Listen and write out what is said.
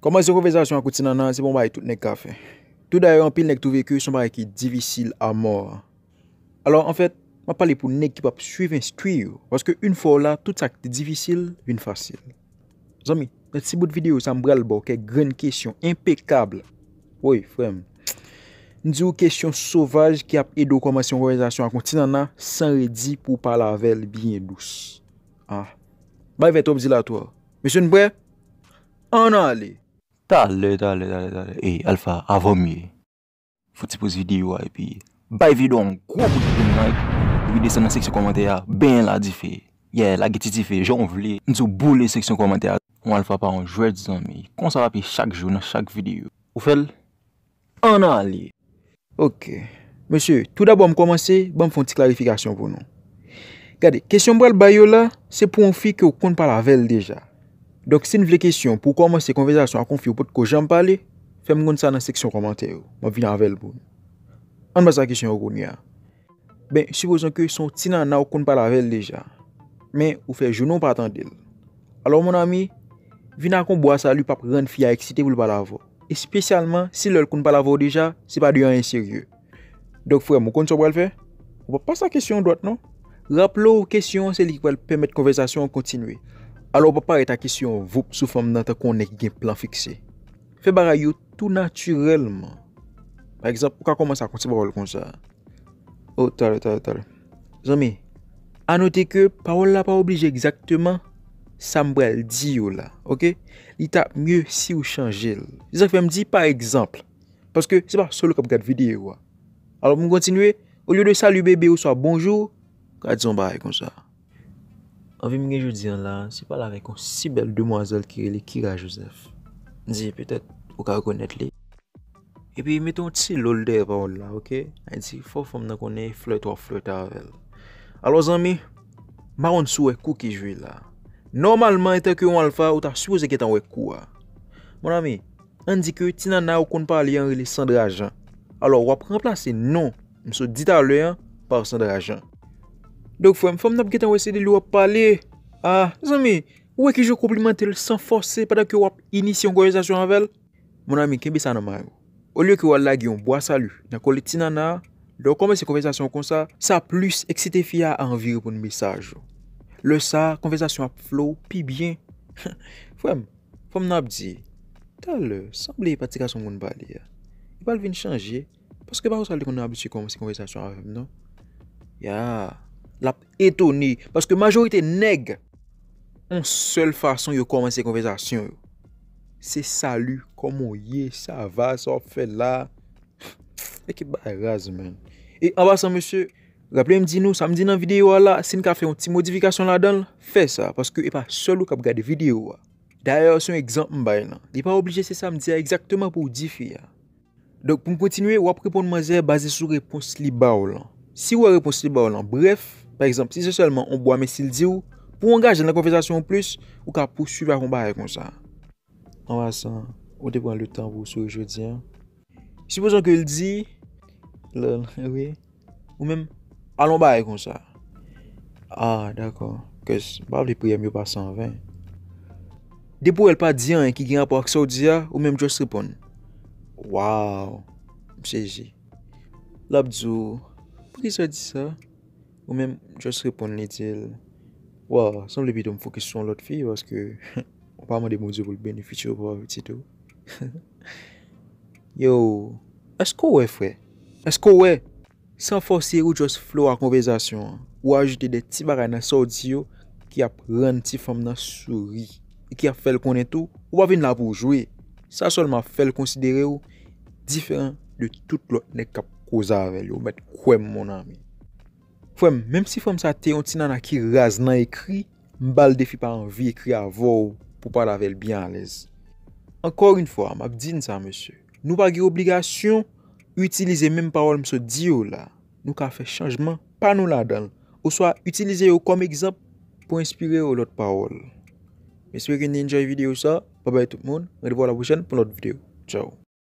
Koman se konvezasyon an kontinan nan, se bon baye tout nek ka fe. Tout daye, an pil nek tou vekye, son baye ki divisil a mor. Alo, an fet, ma pale pou nek ki pap suive instriyo. Wazke, un fò la, tout akite divisil, vin fasil. Zami, net si bout videyo san mbrel bo, kek gren kesyon impekable. Oye, frem. Ndi ou kesyon sovaj ki ap edo konvensyon konvezasyon an kontinan nan, san redi pou pala vel biyen dous. Ah. Baye vetop zilatoa. Mwen se mbre, an ale. Ta le, ta le, ta le, e alfa avomye, fouti pouz videyo a epi, bay videyo an koum pouz pouz like, videyo sa nan seksyon komanteya, ben la di fe, ye la geti ti fe, jan vle, n sou boule seksyon komanteya, an alfa pa an jwè di zan mi, kon sa rapi chak jwou nan chak videyo, ou fel? An a li! Ok, monsye, touta ba m komanse, ba m foun ti klarifikasyon pou nou. Gade, kesyon brel bayo la, se pou m fi ke ou kon pa la vel deja. Donk se yon vle kesyon pou komanse konversasyon akon fi ou pot ko janm pale, fem yon sa nan seksyon komanteyo, ma vina avel bon. An bas a kesyon yon kon ya. Ben, suposon ke yon son tinan na ou kon pala avel deja. Men, ou fe jounon patan del. Alo, mon ami, vina akon bo a sali pap ren fi a eksite pou l pala avo. Espesyalman, si l el kon pala avo deja, se pa diyan inseryo. Donk fwe mou konso pou el fe? Ou pa pa sa kesyon doat non? Rap lo ou kesyon se li pou el peme konversasyon kontinwe. alo ou pa pare ta kisyon vup sou fam nan ta konen gen plan fikse. Fe baray yo tout naturelman. Par exemple, ou ka koman sa konti barol kon sa. Ou tal, tal, tal. Zami, anote ke parol la pa oblije egzakteman sa mbrel di yo la, ok? Li ta mye si ou chanjel. Zami, fe mdi par exemple, paske se pa solok ap gade videyo wa. Alo mwen kontinwe, ou lyo de salu bebe ou swa bonjou, ka dizon baray kon sa. Anvi mwen genjou diyan la, se pala rekon si bel demwazel ki re li Kira Josef. Ndi, petet, wakare konet li. E pi, meton ti lol dey pa wala, ok? Anvi, fof am nan konen, flot wak flot avel. Alo zanmi, maron sou wekou ki jwi la. Normalman, ete ki yon alfa, ou ta souze ki tan wekou a. Mon ami, an di ki, ti nan na wakon pali anre li Sandra Jean. Alo, wap remplase non, msou dit aloyan, par Sandra Jean. Dok fwem, fwem nap getan wese de li wap pale, a, zanmi, wè e ki jo komplimentel san force padak yo wap inisyon konversasyon anvel, moun amin, kembe sa nan marè mou? O liyo ki wala gyon, bwa salu, nako le ti nana, do konve se konversasyon kon sa, sa plus eksite fya anvir pou nbi sajou. Le sa, konversasyon ap flow, pi bien. Fwem, fwem nap di, tal, sanble patika son moun bade ya. Ibal vini chanje, paske barou salde kon nou abichi konve se konversasyon anvel, non? Ya... l ap etoni, paske majorite neg, an sel fason yo koman se konvesasyon yo. Se salu, komon ye, sa va, sa ou fe la, ek e bay raz men. E an basan monsye, rappele m di nou, sa m di nan videyo la, sin ka fe yon ti modifikasyon la don, fe sa, paske e pa sol ou kap gade videyo la. Daryo, se yon ekzant m bay nan, e pa oblije se sa m di ya, ekzakteman pou ou di fi ya. Dok, pou m kontinwe, wap repon m wazer, baze sou repons li ba ou lan. Si wap repons li ba ou lan, bref, Par ekzamp, si se selman, on bo a mesil di ou, pou an gaje nan konfesasyon ou plus, ou ka pou suvi akon baye kon sa. An vasa, ou depo an loutan pou sou jodi an. Suposan ke l di, lal, ewe, ou menm, alon baye kon sa. Ah, dako, kes, bav li priyem yo pa 120. Depo el pa di an ki gen apok sa ou di ya, ou menm jos repon. Waw, mseji. Labdou, pou ki sa di sa? Ou mèm, jòs rèpon nè tèl. Wò, san lè vide m fòkè son lòt fi, wòs kè, wò pa mè de mòzè vòl bè nè fitchè wò vè titò. Yo, eskò wè fwè? Eskò wè? San fòsè yò jòs flò a konvezasyon, wò ajite de ti baray nan sò di yò, ki ap ren ti fam nan suri, e ki ap fèl konè tou, wò wè vin la pou jwè. Sa sol mè fèl konsidere yò, diferan de tout lòt nè kap kòz avèl yò, mèt kwen moun amè. Fwem, menm si fwem sa te yon ti nan a ki raz nan ekri, mbal defi pa anvi ekri avou pou pa lavel biyan lez. Ankor yon fwa, mabdine sa monsye. Nou pa ge obligasyon, utilize menm pawol mso diyo la. Nou ka fe chanjman, pa nou la den. Ou soa, utilize yo kom ekzap pou inspire yo lot pawol. Mwen sewe geni nje videyo sa. Wabay tout moun. Mwen devo la bwishen pou lot videyo. Tchao.